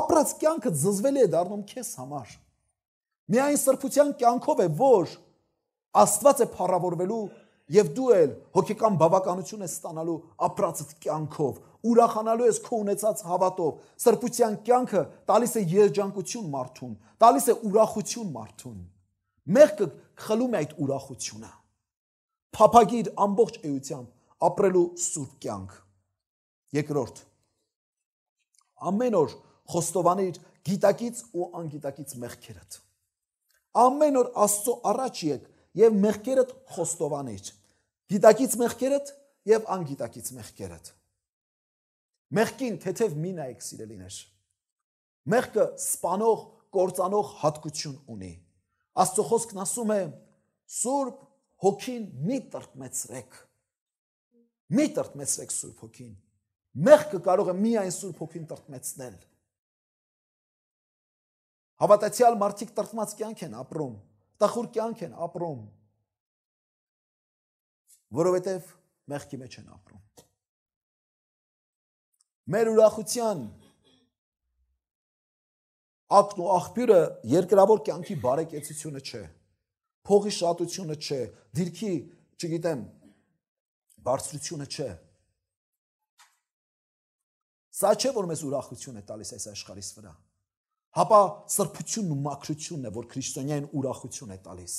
ապրած կյանքը զզվելի է դառնում քեզ համար։ Միայն սրբության կյանքով է, որ Աստված է փառավորվելու եւ դու էլ հոգեկան բավականություն ես ստանալու ապրածդ կյանքով, ուրախանալու ես քո ունեցած հավատով։ Սրբության կյանքը տալիս է երջանկություն մարդուն, տալիս է ուրախություն մարդուն։ Մեղքը խլում է այդ ուրախությունը։ Փափագիր ամբողջ էությամբ ապրելու սուրբ կյանք։ Երկրորդ ամեն օր խոստովանիր գիտակից ու անգիտակից մեղքերդ։ Ամեն օր Աստծո առաջ եկ եւ մեղքերդ խոստովանիչ։ Գիտակից մեղքերդ եւ անգիտակից մեղքերդ։ Մեղքին թեթև մի նայեք սիրելիներ։ Մեղքը սپانող, կործանող հատկություն ունի։ Աստծո խոսքն ասում է. Սուրբ հոգին մի տրտմեցրեք։ Մի տրտմեցրեք Սուրբ հոգին։ Մեղքը կարող է միայն Սուրբ հոգին տրտմեցնել։ Հավատացյալ մարդիկ տրտմած կյանք են ապրում, տխուր կյանք են ապրում, որովհետև մեղքի մեջ են ապրում։ Մեր ուրախության ակն ու աղբյուրը երկրավոր կյանքի բարեկեցությունը չէ։ Փողի շատությունը չէ, դիրքի, չգիտեմ, բարձրությունը չէ։ Սա չէ, որ մեզ ուրախություն է տալիս այս աշխարհից վրա։ այս հապա սրբությունն ու մաքրությունն է, որ քրիստոնյային ուրախություն է տալիս։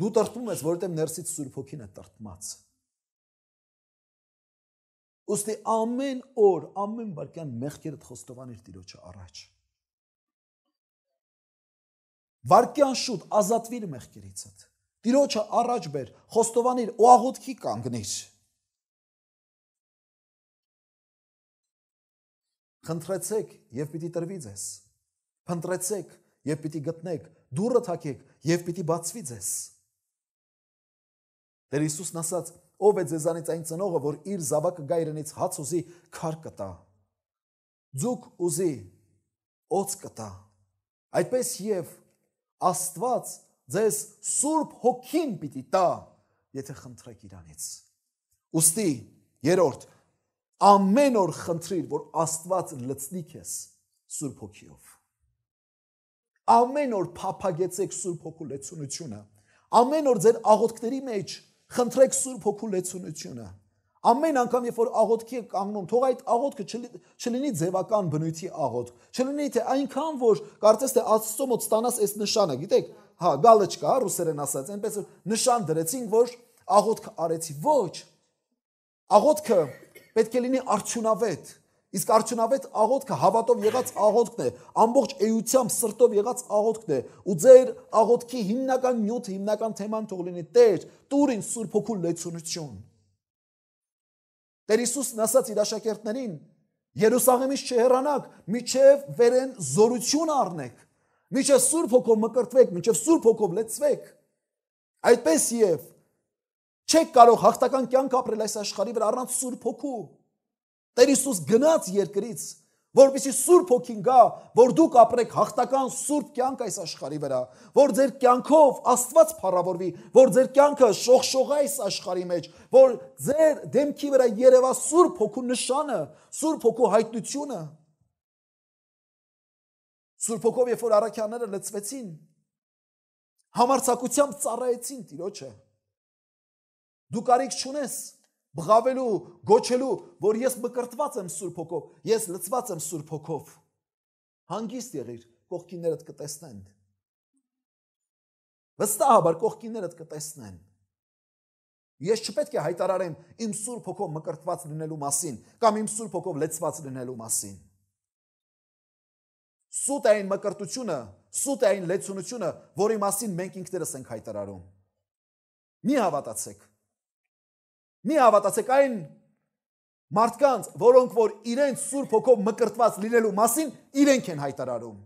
Դու տրտվում ես, որովհետև ներսից Սուրբ Հոգին է տրտմած։ Ոստի ամեն օր, ամեն վարքյան մեղքերդ խոստովանիր Տիրոջը առաջ։ Վարքյան շուտ ազատվիր մեղքերիցդ։ Տիրոջը առաջ բեր, խոստովանիր, օաղոթքի կանգնիր։ Խնդրեցեք եւ պիտի տրվի ձեզ։ Փնտրեցեք եւ պիտի գտնեք։ Դուռը թակեք եւ պիտի բացվի ձեզ։ Տեր Հիսուսն ասաց. Ով է ձեզանից այն ծնողը, որ իր զավակը գա իրենից հաց ուզի, քար կտա։ Ձուկ ուզի, օծ կտա։ Այդպես եւ Աստված ձեզ Սուրբ Հոգին պիտի տա, եթե խնդրեք Իրանից։ Ոստի երրորդ ամեն օր խնդրիր, որ Աստված լցնի քեզ Սուրբ Հոգիով։ Ամեն օր փափագեցեք Սուրբ Հոգու լեցունությունը։ Ամեն օր ձեր աղոթքների մեջ խնդրեք Սուրբ Հոգու լեցունությունը։ Ամեն անգամ, երբ որ աղոթքի եք կանգնում, թող այդ աղոթքը չլինի ձևական բնույթի աղոթք։ Չլինի թե այնքան, որ կարծես թե Աստծո մոտ ստանաս այս նշանը, գիտեք, հա, գալոչկա, ռուսերեն ասած, այնպես նշան դրեցին, որ աղոթք արեցի։ Ոչ։ Աղոթքը պետք է լինի արդյունավետ։ Իսկ արդյունավետ աղոթքը հավատով եղած աղոթքն է, ամբողջ էությամբ սրտով եղած աղոթքն է։ Ու ձեր աղոթքի հիմնական նյութը, հիմնական թեման թող լինի Տեր, Տուր ինձ Սուրբ Հոգու լեցունություն։ Տեր Հիսուսն ասաց իր աշակերտներին. Երուսաղեմից չհեռանաք, միչև վերեն զորություն առնեք, միչև Սուրբ Հոգով մկրտվեք, միչև Սուրբ Հոգով լեցվեք։ Այդպես եւ Չեք կարող հաղթական կյանք ապրել այս աշխարհի վրա առանց Սուրբ Հոգու։ Տեր Հիսուս գնաց երկրից, որովհետեւ Սուրբ Հոգին գա, որ դուք ապրեք հաղթական Սուրբ կյանք այս աշխարհի վրա, որ ձեր կյանքով Աստված փառավորվի, որ ձեր կյանքը շողշողա այս աշխարհի մեջ, որ ձեր դեմքի վրա երևա Սուրբ Հոգու նշանը, Սուրբ Հոգու հայտնությունը։ Սուրբ Հոգով երբ որ առաքյանները լծվեցին, համարձակությամբ ծառայեցին Տիրոջը Դու կարիք չունես բղավելու, գոչելու, որ ես մկրտված եմ Սուրբ Հոգով, ես լցված եմ Սուրբ Հոգով։ Հանգիստ եղիր, կողքիններդ կտեսնեն։ Վստահաբար կողքիններդ կտեսնեն։ Ես չպետք է հայտարարեմ իմ Սուրբ Հոգով մկրտված լինելու մասին կամ իմ Սուրբ Հոգով լեցված լինելու մասին։ Սուտ է այն մկրտությունը, սուտ է այն լեցունությունը, որի մասին մենք ինքներս ենք հայտարարում։ Մի հավատացեք, Մի հավատացեք այն մարդկանց, որոնք որ իրենց Սուրբ Հոգով մկրտված լինելու մասին իրենք են հայտարարում։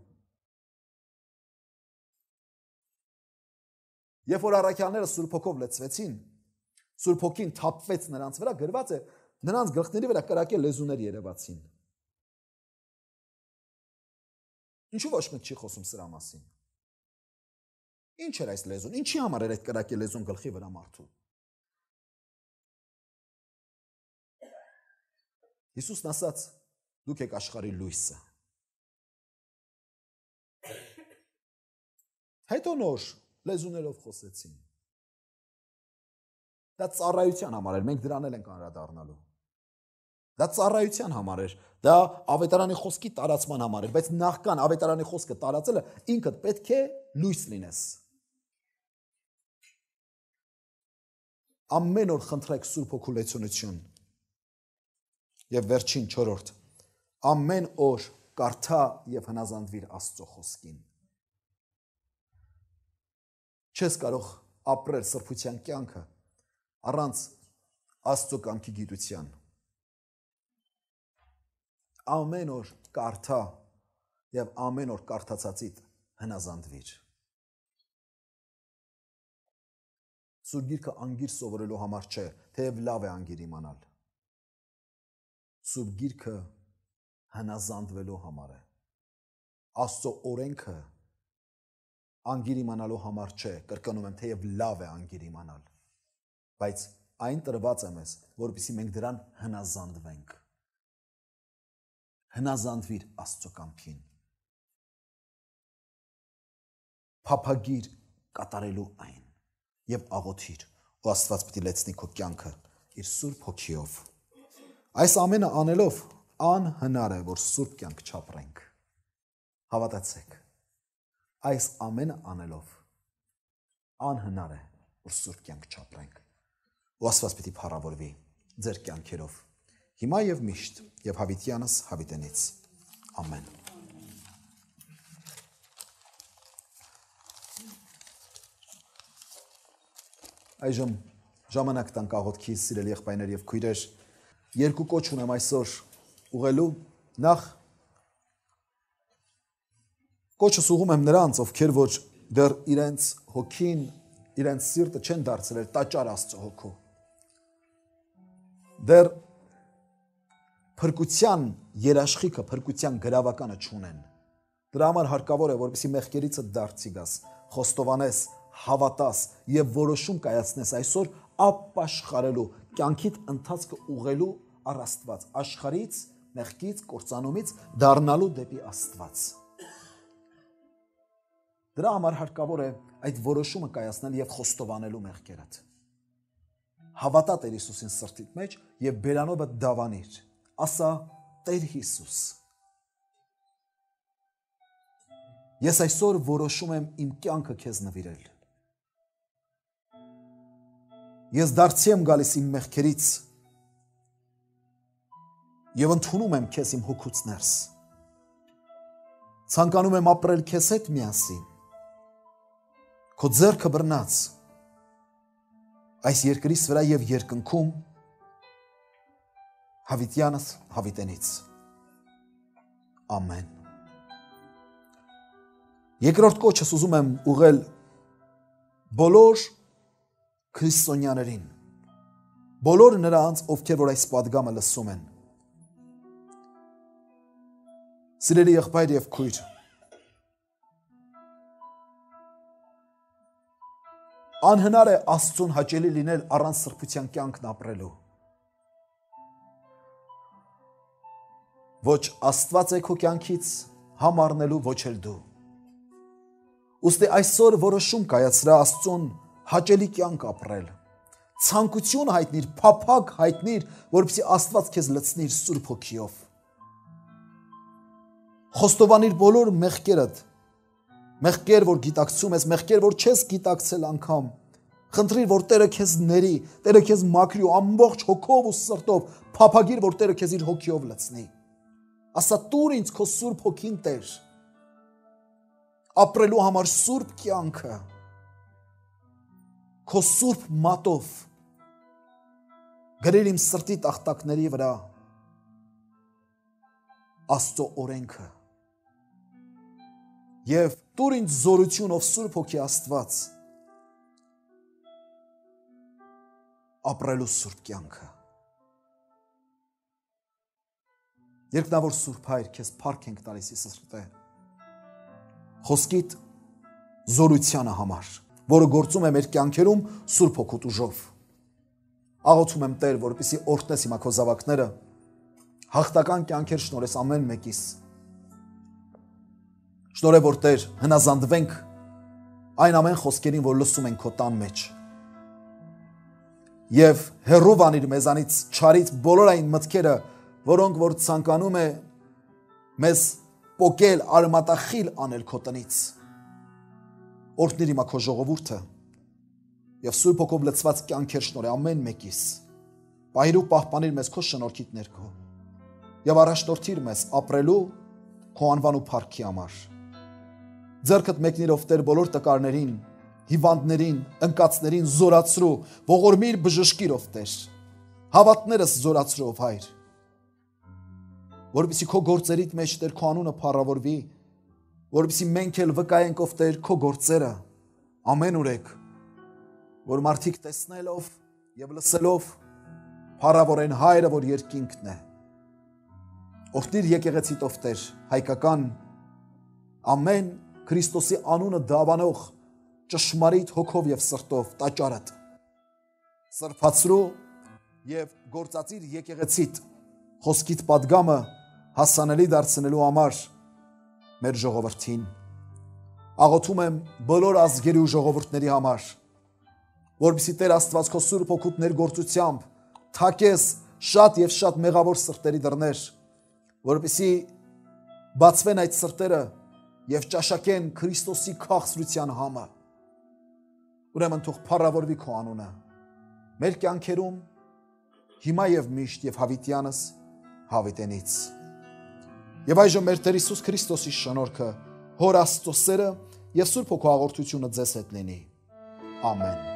Երբ որ առաքյալները Սուրբ Հոգով լցվեցին, Սուրբ Հոգին թափվեց նրանց վրա, գրված է, նրանց գլխների վրա կրակել լեզուներ երևացին։ Ինչու ոչ մեկ չի խոսում սրա մասին։ Ինչ էր այս լեզուն։ Ինչի համար էր այդ կրակել լեզուն գլխի վրա մարդու։ Հիսուսն ասաց. դուք եք աշխարհի լույսը։ Հետո նոր լեզուներով խոսեցին։ Դա ծառայության համար էր, մենք դրան էլ ենք անդրադառնալու։ Դա ծառայության համար էր, դա ավետարանի խոսքի տարածման համար էր, բայց նախքան ավետարանի խոսքը տարածելը ինքդ պետք է լույս լինես։ Ամեն օր խնդրեք Սուրբ Օգուլեցունություն եւ վերջին 4-րդ ամեն օր կարդա եւ հնազանդվիր Աստծո խոսքին չես կարող ապրել սրբության կյանքը առանց Աստծո կամքի գիտության ամեն օր կարդա եւ ամեն օր կարդացածիդ հնազանդվիր Սուրգիրքը անգիր սովորելու համար չէ, թեև լավ է անգիր իմանալ Սուրբ Գիրքը հնազանդվելու համար է։ Աստծո օրենքը անգիր իմանալու համար չէ, կրկնում եմ, թեև լավ է անգիր իմանալ, բայց այն տրված է մեզ, որովհետև մենք դրան հնազանդվենք։ Հնազանդվիր Աստծո կամքին։ Փափագիր կատարելու այն եւ աղոթիր, ու Աստված պիտի լեցնի քո կյանքը իր Սուրբ Հոգիով։ Այս ամենը անելով անհնար է, որ սուրբ կյանք չապրենք։ Հավատացեք։ Այս ամենը անելով անհնար է, որ սուրբ կյանք չապրենք։ Ու Աստված պիտի փառավորվի ձեր կյանքերով։ Հիմա եւ միշտ եւ հավիտյանս հավիտենից։ Ամեն։ Այժմ ժամանակ տանք աղոթքի սիրելի եղբայրներ եւ քույրեր երկու կոչ ունեմ այսօր ուղելու նախ կոչս ուղում եմ նրանց, ովքեր որ դեռ իրենց հոգին, իրենց սիրտը չեն դարձրել տաճար Աստծո հոգու։ Դեռ փրկության երաշխիքը, փրկության գրավականը չունեն։ Դրա համար հարկավոր է, որպեսզի մեղքերիցդ դարձի գաս, խոստովանես, հավատաս եւ որոշում կայացնես այսօր ապաշխարելու, կյանքիդ ընթացքը ուղղելու առ Աստված, աշխարից, մեղքից, կործանումից դառնալու դեպի Աստված։ Դրա համար հարկավոր է այդ որոշումը կայացնել եւ խոստովանելու մեղքերդ։ Հավատա Տեր Հիսուսին սրտիդ մեջ եւ բերանովը դավանիր։ Ասա Տեր Հիսուս։ Ես այսօր որոշում եմ իմ կյանքը քեզ նվիրել։ Ես դարձի եմ գալիս իմ մեղքերից եւ ընդունում եմ քեզ իմ հոգուց ներս։ Ցանկանում եմ ապրել քեզ հետ միասին։ Քո ձեռքը բռնած այս երկրից վրա եւ երկնքում հավիտյանս հավիտենից։ Ամեն։ Երկրորդ կոչս ուզում եմ ուղել բոլոր քրիստոնյաներին։ Բոլոր նրանց, ովքեր որ այս падգամը լսում են, Սիրելի եղբայր եւ քույր, անհնար է Աստծուն հաճելի լինել առանց սրբության կյանքն ապրելու։ Ոչ Աստված է քո կյանքից համառնելու, ոչ էլ դու։ Ոստի այսօր որոշում կայացրա Աստծուն հաճելի կյանք ապրել։ Ցանկություն հայտնիր, փափակ հայտնիր, որովհետեւ Աստված քեզ լցնի իր Սուրբ Հոգիով։ Խոստովանիր բոլոր մեղքերդ։ Մեղքեր, որ գիտակցում ես, մեղքեր, որ չես գիտակցել անգամ։ Խնդրիր, որ Տերը քեզ ների, Տերը քեզ մաքրի ու ամբողջ հոգով ու սրտով, փափագիր, որ Տերը քեզ իր հոգիով լցնի։ Ասա՝ «Տուր ինձ քո Սուրբ Հոգին, Տեր»։ Ապրելու համար Սուրբ կյանքը։ Քո Սուրբ մատով գրել իմ սրտի տախտակների վրա աստծո օրենքը եւ տուր ինձ զորությունով Սուրբ Հոգի Աստված ապրելու Սուրբ կյանքը Երկնավոր Սուրբ Հայր քեզ փառք ենք տալիս Իսուսը խոսքիդ զորությանը համար որը գործում է մեր կյանքերում Սուրբ Հոգուտ ուժով աղոթում եմ Տեր որպեսի օրտնես հիմա քո զավակները հաղթական կյանքեր շնորհես ամեն մեկիս Շնորհավոր Տեր, հնազանդվենք այն ամեն խոսքերին, որ լսում ենք քո տան մեջ։ Եվ հերով անիր մեզանից չարից բոլոր այն մտքերը, որոնք որ ցանկանում է մեզ փոկել արմատախիլ անել քո տնից։ Օրհներ իմա քո ժողովուրդը եւ Սուրբ Հոգով լցված կյանքեր շնորհե ամեն մեկիս։ Պայրու պահպանիր մեզ քո շնորհքիդ ներքո։ Եվ առաջնորդիր մեզ ապրելու քո անվան ու փառքի համար։ Ձերքդ մեկնիրով Տեր բոլոր տկարներին, հիվանդներին, ընկածներին զորացրու, ողորմիր բժշկիրով Տեր։ Հավատներս զորացրով Հայր։ Որպեսի քո գործերիդ մեջ Տեր քո անունը փառավորվի, որպեսի մենք էլ վկայենք ով Տեր քո գործերը։ Ամեն ուրեք, որ մարդիկ տեսնելով եւ լսելով փառավորեն Հայրը, որ երկինքն է։ Օրդիր եկեղեցիտով Տեր, հայկական ամեն Քրիստոսի անունը դավանող ճշմարիտ հոգով եւ սրտով տաճարդ սրբացրու եւ գործածիր եկեղեցիդ խոսքիդ падգամը հասանելի դարձնելու համար մեր ժողովրդին աղոթում եմ բոլոր ազգերի ու ժողովուրդների համար որբիսի Տեր Աստված քո սուրբ օգուտներ գործությամբ թակես շատ եւ շատ մեղավոր սրտերի դռներ որբիսի բացվեն այդ սրտերը եւ ճաշակեն Քրիստոսի քաղցրության համը։ Ուրեմն թող փառավորվի քո անունը։ Մեր կյանքերում հիմա եւ միշտ եւ հավիտյանս հավիտենից։ Եվ այժմ մեր Տեր Հիսուս Քրիստոսի շնորհքը, Հոր Աստծո սերը եւ Սուրբ Հոգու հաղորդությունը ձեզ հետ լինի։ Ամեն։